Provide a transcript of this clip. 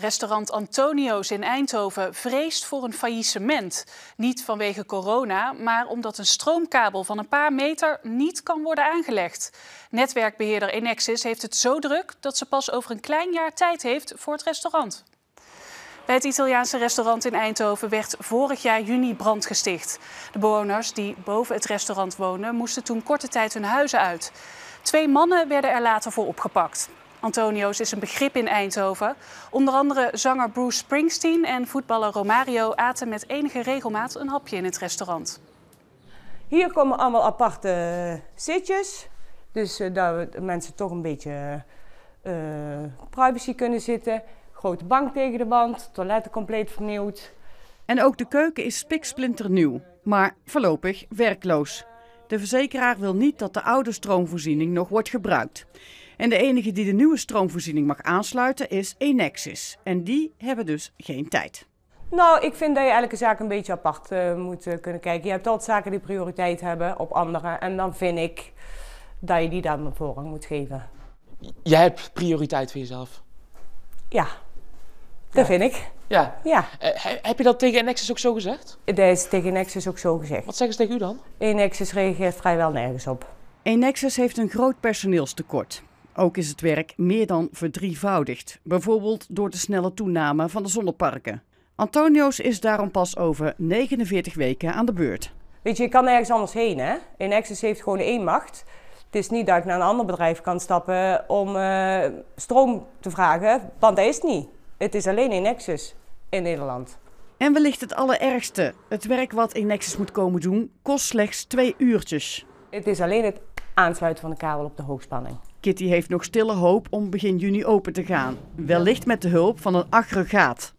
Restaurant Antonio's in Eindhoven vreest voor een faillissement. Niet vanwege corona, maar omdat een stroomkabel van een paar meter niet kan worden aangelegd. Netwerkbeheerder Enexis heeft het zo druk dat ze pas over een klein jaar tijd heeft voor het restaurant. Bij het Italiaanse restaurant in Eindhoven werd vorig jaar juni brand gesticht. De bewoners die boven het restaurant wonen moesten toen korte tijd hun huizen uit. Twee mannen werden er later voor opgepakt. Antonio's is een begrip in Eindhoven. Onder andere zanger Bruce Springsteen en voetballer Romario aten met enige regelmaat een hapje in het restaurant. Hier komen allemaal aparte eh, zitjes. Dus eh, daar mensen toch een beetje eh, privacy kunnen zitten. Grote bank tegen de wand, toiletten compleet vernieuwd. En ook de keuken is spiksplinternieuw, maar voorlopig werkloos. De verzekeraar wil niet dat de oude stroomvoorziening nog wordt gebruikt. En de enige die de nieuwe stroomvoorziening mag aansluiten is Enexis. En die hebben dus geen tijd. Nou, ik vind dat je elke zaak een beetje apart eh, moet eh, kunnen kijken. Je hebt altijd zaken die prioriteit hebben op anderen. En dan vind ik dat je die dan een voorrang moet geven. Jij hebt prioriteit voor jezelf? Ja, dat vind ik. Ja. ja. Eh, heb je dat tegen Nexus ook zo gezegd? Dat is tegen Nexus ook zo gezegd. Wat zeggen ze tegen u dan? Enexis reageert vrijwel nergens op. Enexis heeft een groot personeelstekort. Ook is het werk meer dan verdrievoudigd, bijvoorbeeld door de snelle toename van de zonneparken. Antonio's is daarom pas over 49 weken aan de beurt. Weet je, je kan nergens anders heen. Hè? Inexis heeft gewoon één macht. Het is niet dat ik naar een ander bedrijf kan stappen om eh, stroom te vragen, want dat is het niet. Het is alleen Inexus in Nederland. En wellicht het allerergste. Het werk wat Inexus moet komen doen kost slechts twee uurtjes. Het is alleen het aansluiten van de kabel op de hoogspanning. Kitty heeft nog stille hoop om begin juni open te gaan. Wellicht met de hulp van een aggregaat.